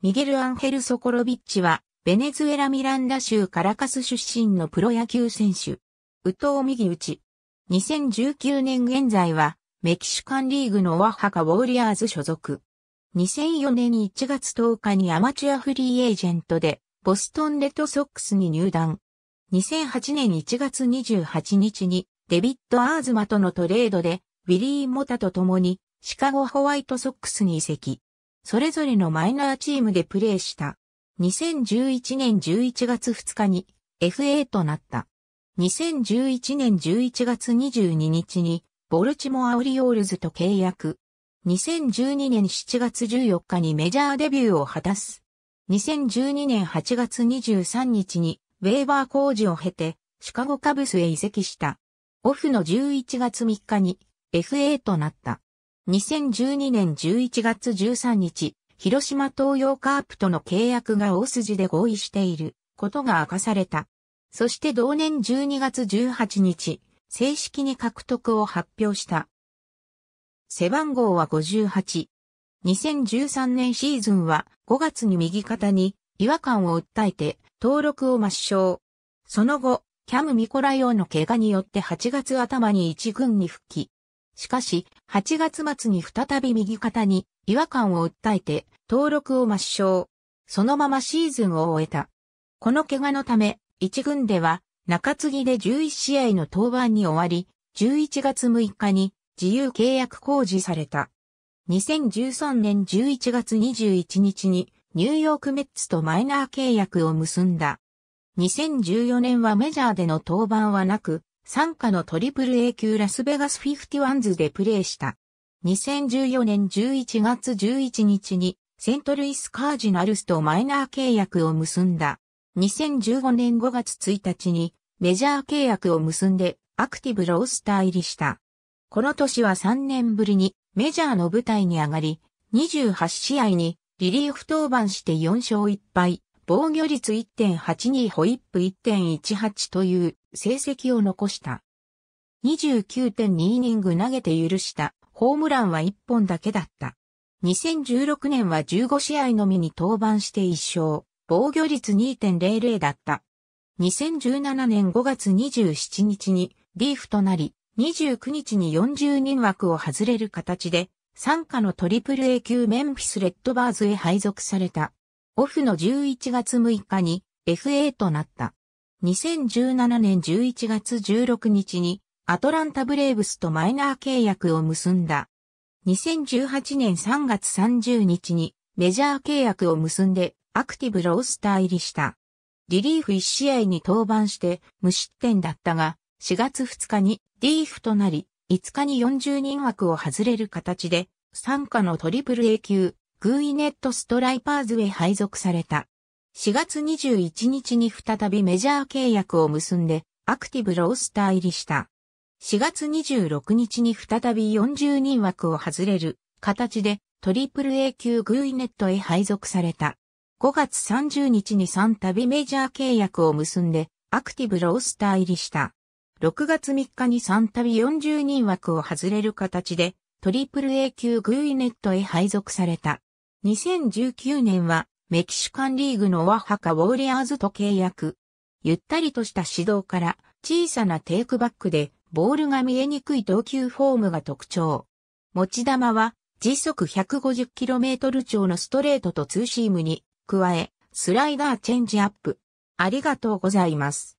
ミゲル・アンヘル・ソコロビッチは、ベネズエラ・ミランダ州カラカス出身のプロ野球選手。宇藤右打ち。2019年現在は、メキシカンリーグのオアハカ・ウォーリアーズ所属。2004年1月10日にアマチュアフリーエージェントで、ボストンレッドソックスに入団。2008年1月28日に、デビッド・アーズマとのトレードで、ウィリー・モタと共に、シカゴ・ホワイトソックスに移籍。それぞれのマイナーチームでプレーした。2011年11月2日に FA となった。2011年11月22日にボルチモアオリオールズと契約。2012年7月14日にメジャーデビューを果たす。2012年8月23日にウェーバー工事を経てシカゴカブスへ移籍した。オフの11月3日に FA となった。2012年11月13日、広島東洋カープとの契約が大筋で合意していることが明かされた。そして同年12月18日、正式に獲得を発表した。背番号は58。2013年シーズンは5月に右肩に違和感を訴えて登録を抹消。その後、キャム・ミコラ用の怪我によって8月頭に一軍に復帰。しかし、8月末に再び右肩に違和感を訴えて登録を抹消。そのままシーズンを終えた。この怪我のため、1軍では中継ぎで11試合の登板に終わり、11月6日に自由契約公示された。2013年11月21日にニューヨークメッツとマイナー契約を結んだ。2014年はメジャーでの登板はなく、参加のトリプル A 級ラスベガスフィフティワンズでプレーした。2014年11月11日にセントルイスカージナルスとマイナー契約を結んだ。2015年5月1日にメジャー契約を結んでアクティブロースター入りした。この年は3年ぶりにメジャーの舞台に上がり、28試合にリリーフ登板して4勝1敗、防御率1.82ホイップ1.18という成績を残した。29.2イニング投げて許したホームランは1本だけだった。2016年は15試合のみに登板して1勝、防御率2.00だった。2017年5月27日にリーフとなり、29日に40人枠を外れる形で、参加のトリプル a 級メンフィスレッドバーズへ配属された。オフの11月6日に FA となった。2017年11月16日にアトランタブレーブスとマイナー契約を結んだ。2018年3月30日にメジャー契約を結んでアクティブロースター入りした。リリーフ1試合に登板して無失点だったが、4月2日にリーフとなり、5日に40人枠を外れる形で、参加のトリプル A 級グーイネットストライパーズへ配属された。4月21日に再びメジャー契約を結んで、アクティブロースター入りした。4月26日に再び40人枠を外れる形で、トリプル A 級グーイネットへ配属された。5月30日に3度メジャー契約を結んで、アクティブロースター入りした。6月3日に3度40人枠を外れる形で、トリプル A 級グーイネットへ配属された。2019年はメキシカンリーグのワハカウォーリアーズと契約。ゆったりとした指導から小さなテイクバックでボールが見えにくい投球フォームが特徴。持ち球は時速 150km 超のストレートとツーシームに加えスライダーチェンジアップ。ありがとうございます。